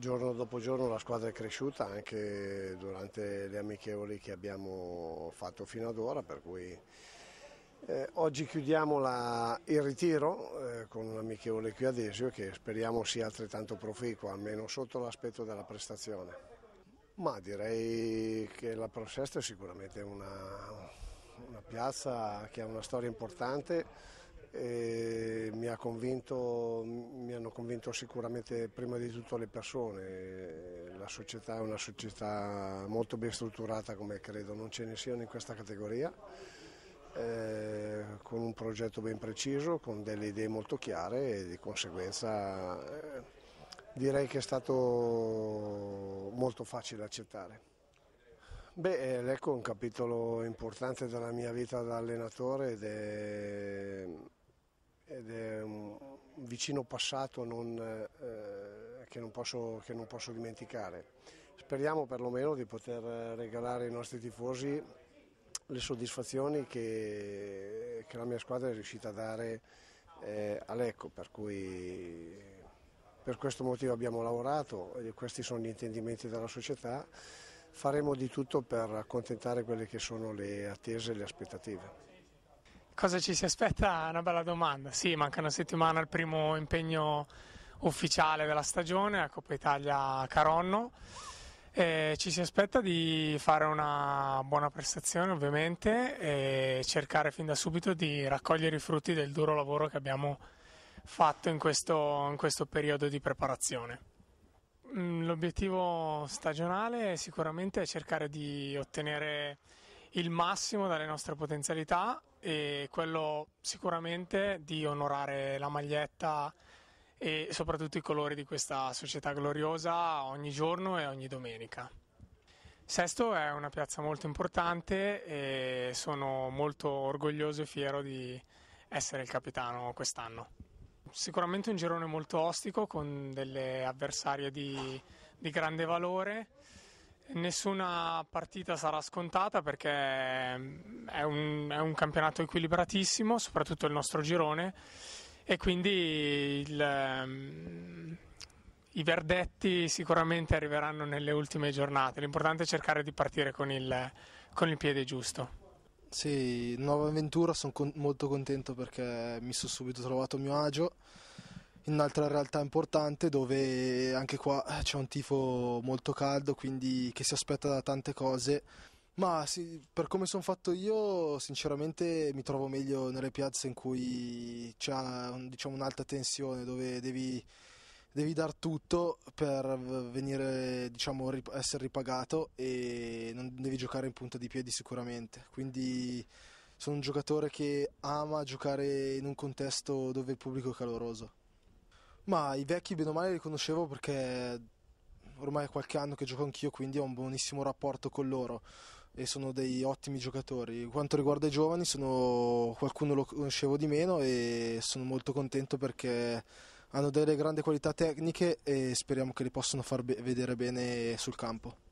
giorno dopo giorno la squadra è cresciuta anche durante le amichevoli che abbiamo fatto fino ad ora, per cui eh, oggi chiudiamo la, il ritiro eh, con un amichevole qui ad Esio che speriamo sia altrettanto proficuo, almeno sotto l'aspetto della prestazione. Ma direi che la Prosesta è sicuramente una, una piazza che ha una storia importante eh, mi, ha convinto, mi hanno convinto sicuramente prima di tutto le persone, la società è una società molto ben strutturata come credo non ce ne siano in questa categoria, eh, con un progetto ben preciso, con delle idee molto chiare e di conseguenza eh, direi che è stato molto facile accettare. Beh, eh, l'ECO un capitolo importante della mia vita da allenatore ed è ed è un vicino passato non, eh, eh, che, non posso, che non posso dimenticare. Speriamo perlomeno di poter eh, regalare ai nostri tifosi le soddisfazioni che, che, la mia squadra è riuscita a dare eh, a per cui per questo motivo abbiamo lavorato e questi sono gli intendimenti della società. Faremo di tutto per accontentare quelle che sono le attese e le aspettative. Cosa ci si aspetta? È una bella domanda. Sì, manca una settimana al primo impegno ufficiale della stagione, la Coppa Italia Caronno. Eh, ci si aspetta di fare una buona prestazione ovviamente e cercare fin da subito di raccogliere i frutti del duro lavoro che abbiamo fatto in questo, in questo periodo di preparazione. Mm, l'obiettivo stagionale sicuramente è cercare di ottenere il massimo dalle nostre potenzialità e quello sicuramente di onorare la maglietta e soprattutto i colori di questa società gloriosa ogni giorno e ogni domenica. Sesto è una piazza molto importante e sono molto orgoglioso e fiero di essere il capitano quest'anno. Sicuramente un girone molto ostico con delle avversarie di, di grande valore Nessuna partita sarà scontata perché mm, è un, è un, campionato equilibratissimo, soprattutto il nostro girone, e quindi il, mm, i verdetti sicuramente arriveranno nelle ultime giornate. L'importante è cercare di partire con il, con il piede giusto. Sì, Nuova Ventura sono con- molto contento perché mi sono subito trovato a mio agio in un'altra realtà importante dove anche qua c'è un tifo molto caldo, quindi che si aspetta da tante cose. Ma sì, per come sono fatto io, sinceramente mi trovo meglio nelle piazze in cui c'è diciamo, un'alta tensione, dove devi, devi dar tutto per venire, diciamo, essere ripagato e non devi giocare in punta di piedi sicuramente. Quindi sono un giocatore che ama giocare in un contesto dove il pubblico è caloroso. Ma i vecchi bene o male li conoscevo perché ormai è qualche anno che gioco anch'io, quindi ho un buonissimo rapporto con loro e sono dei ottimi giocatori. Quanto riguarda i giovani, sono... qualcuno lo conoscevo di meno e sono molto contento perché hanno delle grandi qualità tecniche e speriamo che li possano far be- vedere bene sul campo.